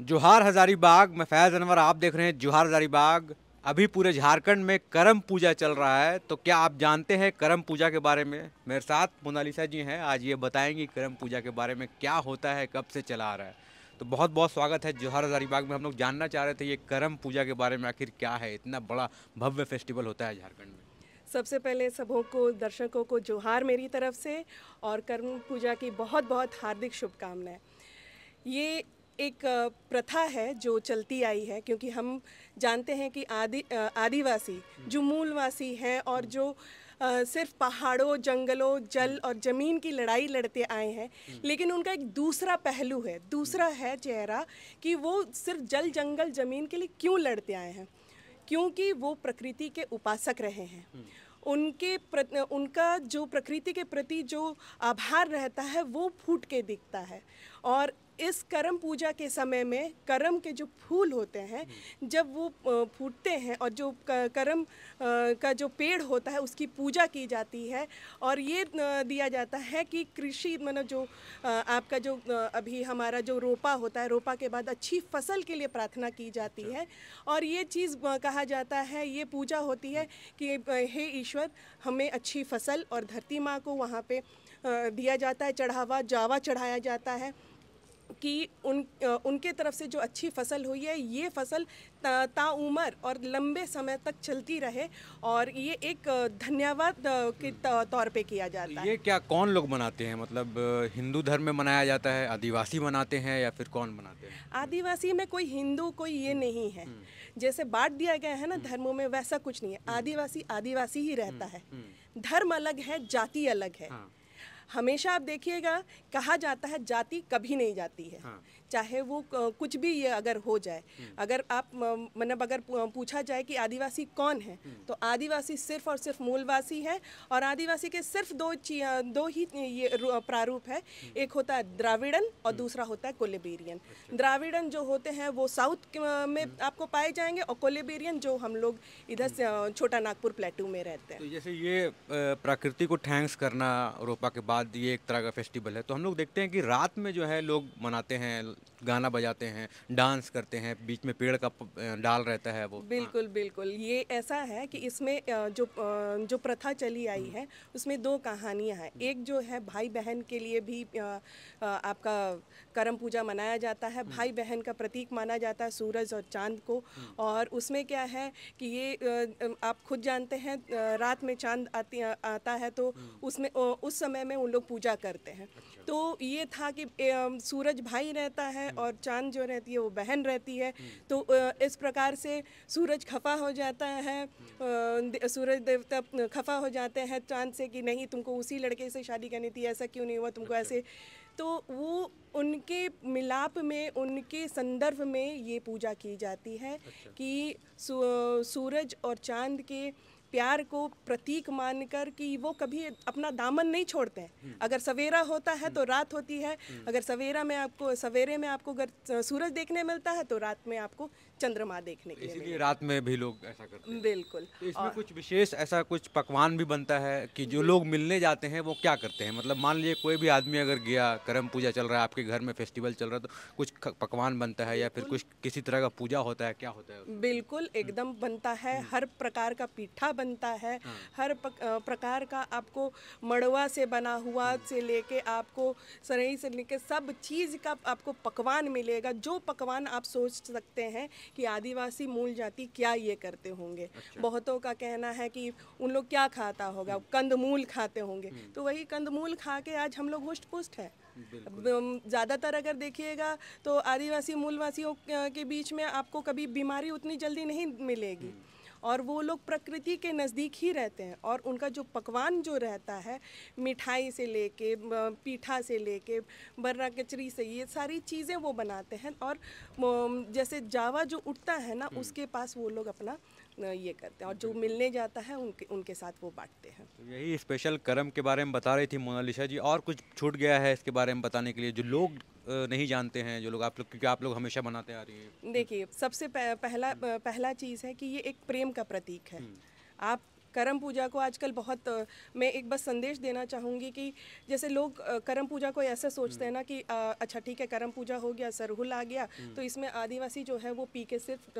जोहार हज़ारीबाग मैं फैज़ अनवर आप देख रहे हैं जोहार हज़ारीबाग अभी पूरे झारखंड में करम पूजा चल रहा है तो क्या आप जानते हैं करम पूजा के बारे में मेरे साथ मोनालिसा जी हैं आज ये बताएंगे करम पूजा के बारे में क्या होता है कब से चला आ रहा है तो बहुत बहुत स्वागत है जोहार हज़ारीबाग में हम लोग जानना चाह रहे थे ये करम पूजा के बारे में आखिर क्या है इतना बड़ा भव्य फेस्टिवल होता है झारखंड में सबसे पहले सबों को दर्शकों को जोहार मेरी तरफ से और करम पूजा की बहुत बहुत हार्दिक शुभकामनाएं ये एक प्रथा है जो चलती आई है क्योंकि हम जानते हैं कि आदि आदिवासी जो मूलवासी हैं और जो सिर्फ पहाड़ों जंगलों जल हम्म। और ज़मीन की लड़ाई लड़ते आए हैं हम्म। लेकिन उनका एक दूसरा पहलू है दूसरा है चेहरा कि वो सिर्फ जल जंगल ज़मीन के लिए क्यों लड़ते आए हैं क्योंकि वो प्रकृति के उपासक रहे हैं हम्म। उनके प्र, उनका जो प्रकृति के प्रति जो आभार रहता है वो फूट के दिखता है और इस करम पूजा के समय में करम के जो फूल होते हैं जब वो फूटते हैं और जो करम का जो पेड़ होता है उसकी पूजा की जाती है और ये दिया जाता है कि कृषि मतलब जो आपका जो अभी हमारा जो रोपा होता है रोपा के बाद अच्छी फसल के लिए प्रार्थना की जाती अच्छा। है और ये चीज़ कहा जाता है ये पूजा होती है कि हे ईश्वर हमें अच्छी फसल और धरती माँ को वहाँ पर दिया जाता है चढ़ावा जावा चढ़ाया जाता है कि उन उनके तरफ से जो अच्छी फसल हुई है ये फसल ताउमर ता और लंबे समय तक चलती रहे और ये एक धन्यवाद के तौर पे किया जाता है ये क्या कौन लोग मनाते हैं मतलब हिंदू धर्म में मनाया जाता है आदिवासी मनाते हैं या फिर कौन मनाते हैं आदिवासी में कोई हिंदू कोई ये हम्म, नहीं है हम्म। जैसे बांट दिया गया है ना हम्म। धर्मों में वैसा कुछ नहीं है आदिवासी आदिवासी ही रहता है धर्म अलग है जाति अलग है हाँ। हमेशा आप देखिएगा कहा जाता है जाति कभी नहीं जाती है हाँ। चाहे वो कुछ भी ये अगर हो जाए हम्म। अगर आप मतलब अगर पूछा जाए कि आदिवासी कौन है हम्म। तो आदिवासी सिर्फ और सिर्फ मूलवासी है और आदिवासी के सिर्फ दो दो ही ये प्रारूप है हम्म। एक होता है द्राविड़न और दूसरा होता है कोलेबेरियन अच्छा। द्राविड़न जो होते हैं वो साउथ में आपको पाए जाएंगे और कोलेबेरियन जो हम लोग इधर छोटा नागपुर प्लेटू में रहते हैं तो जैसे ये प्रकृति को थैंक्स करना रोपा के बाद बाद ये एक तरह का फेस्टिवल है तो हम लोग देखते हैं कि रात में जो है लोग मनाते हैं गाना बजाते हैं डांस करते हैं बीच में पेड़ का डाल रहता है वो बिल्कुल हाँ। बिल्कुल ये ऐसा है कि इसमें जो जो प्रथा चली आई हम्म। है उसमें दो कहानियाँ हैं एक जो है भाई बहन के लिए भी आपका करम पूजा मनाया जाता है हम्म। भाई बहन का प्रतीक माना जाता है सूरज और चांद को हम्म। और उसमें क्या है कि ये आप खुद जानते हैं रात में चांद आती आता है तो उसमें उस समय में उन लोग पूजा करते हैं अच्छा। तो ये था कि सूरज भाई रहता है है हम्म। और चांद जो रहती है वो बहन रहती है हम्म। तो इस प्रकार से सूरज खफा हो जाता है हम्म। सूरज देवता खफा हो जाते हैं चांद से कि नहीं तुमको उसी लड़के से शादी करनी थी ऐसा क्यों नहीं हुआ तुमको अच्छा। ऐसे तो वो उनके मिलाप में उनके संदर्भ में ये पूजा की जाती है अच्छा। कि सूरज और चांद के प्यार को प्रतीक मानकर कि वो कभी अपना दामन नहीं छोड़ते हैं हम्म। अगर सवेरा होता है तो हम्म। रात होती है हम्म। अगर सवेरा में आपको सवेरे में आपको अगर सूरज देखने मिलता है तो रात में आपको चंद्रमा देखने के लिए रात में भी लोग ऐसा करते हैं बिल्कुल तो इसमें कुछ विशेष ऐसा कुछ पकवान भी बनता है कि जो लोग मिलने जाते हैं वो क्या करते हैं मतलब मान लीजिए कोई भी आदमी अगर गया करम पूजा चल रहा है आपके घर में फेस्टिवल चल रहा है तो कुछ पकवान बनता है या फिर कुछ किसी तरह का पूजा होता है क्या होता है बिल्कुल एकदम बनता है हर प्रकार का पीठा बन बनता है हाँ। हर प्रकार का आपको मड़वा से बना हुआ हाँ। से लेके आपको सरई से लेके सब चीज़ का आपको पकवान मिलेगा जो पकवान आप सोच सकते हैं कि आदिवासी मूल जाति क्या ये करते होंगे अच्छा। बहुतों का कहना है कि उन लोग क्या खाता होगा हम्म। कंदमूल खाते होंगे हम्म। तो वही कंदमूल खा के आज हम लोग हुष्ट पुष्ट है ज़्यादातर अगर देखिएगा तो आदिवासी मूलवासियों के बीच में आपको कभी बीमारी उतनी जल्दी नहीं मिलेगी हम्म। और वो लोग प्रकृति के नज़दीक ही रहते हैं और उनका जो पकवान जो रहता है मिठाई से लेके पीठा से लेके बर्रा कचरी से ये सारी चीज़ें वो बनाते हैं और जैसे जावा जो उठता है ना हम्म। उसके पास वो लोग अपना ये करते हैं और जो मिलने जाता है उनके उनके साथ वो बांटते हैं तो यही स्पेशल कर्म के बारे में बता रही थी मोनालिशा जी और कुछ छूट गया है इसके बारे में बताने के लिए जो लोग नहीं जानते हैं जो लोग आप लोग क्योंकि आप लोग हमेशा बनाते आ रहे हैं देखिए सबसे पहला पहला चीज़ है कि ये एक प्रेम का प्रतीक है हम्म। आप करम पूजा को आजकल बहुत मैं एक बस संदेश देना चाहूँगी कि जैसे लोग करम पूजा को ऐसा सोचते हैं ना कि अच्छा ठीक है करम पूजा हो गया सरहुल आ गया हम्म। तो इसमें आदिवासी जो है वो पी के सिर्फ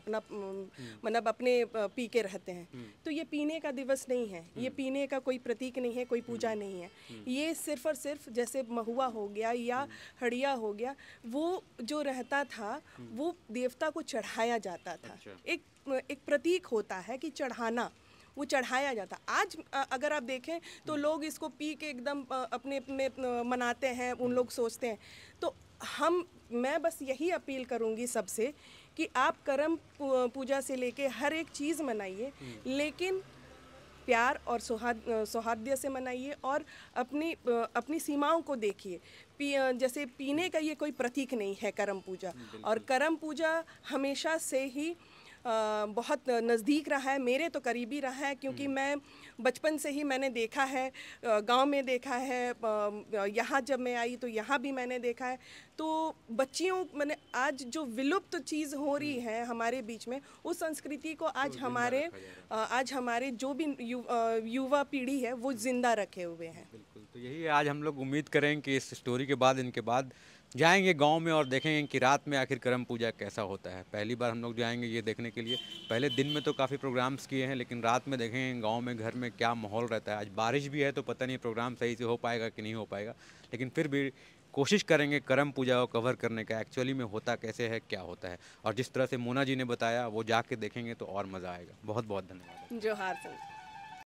अपना हम्म। मतलब अपने पी के रहते हैं हम्म। तो ये पीने का दिवस नहीं है ये पीने का कोई प्रतीक नहीं है कोई पूजा नहीं है ये सिर्फ और सिर्फ जैसे महुआ हो गया या हड़िया हो गया वो जो रहता था वो देवता को चढ़ाया जाता था अच्छा। एक एक प्रतीक होता है कि चढ़ाना वो चढ़ाया जाता आज अगर आप देखें तो लोग इसको पी के एकदम अपने में मनाते हैं उन लोग सोचते हैं तो हम मैं बस यही अपील करूंगी सबसे कि आप कर्म पूजा से लेके हर एक चीज़ मनाइए हम्म। लेकिन प्यार और सौहार्द सौहार्द्य से मनाइए और अपनी अपनी सीमाओं को देखिए पी, जैसे पीने का ये कोई प्रतीक नहीं है करम पूजा और करम पूजा हमेशा से ही बहुत नज़दीक रहा है मेरे तो करीबी रहा है क्योंकि हम्म। मैं बचपन से ही मैंने देखा है गांव में देखा है यहाँ जब मैं आई तो यहाँ भी मैंने देखा है तो बच्चियों मैंने आज जो विलुप्त चीज़ हो रही हम्म। है हमारे बीच में उस संस्कृति को आज तो हमारे आज हमारे जो भी यु, युवा पीढ़ी है वो ज़िंदा रखे हुए हैं तो यही आज हम लोग उम्मीद करें कि इस स्टोरी के बाद इनके बाद जाएंगे गांव में और देखेंगे कि रात में आखिर करम पूजा कैसा होता है पहली बार हम लोग जाएंगे ये देखने के लिए पहले दिन में तो काफ़ी प्रोग्राम्स किए हैं लेकिन रात में देखेंगे गांव में घर में क्या माहौल रहता है आज बारिश भी है तो पता नहीं प्रोग्राम सही से हो पाएगा कि नहीं हो पाएगा लेकिन फिर भी कोशिश करेंगे करम पूजा को कवर करने का एक्चुअली में होता कैसे है क्या होता है और जिस तरह से मोना जी ने बताया वो जाके देखेंगे तो और मज़ा आएगा बहुत बहुत धन्यवाद जोहार सर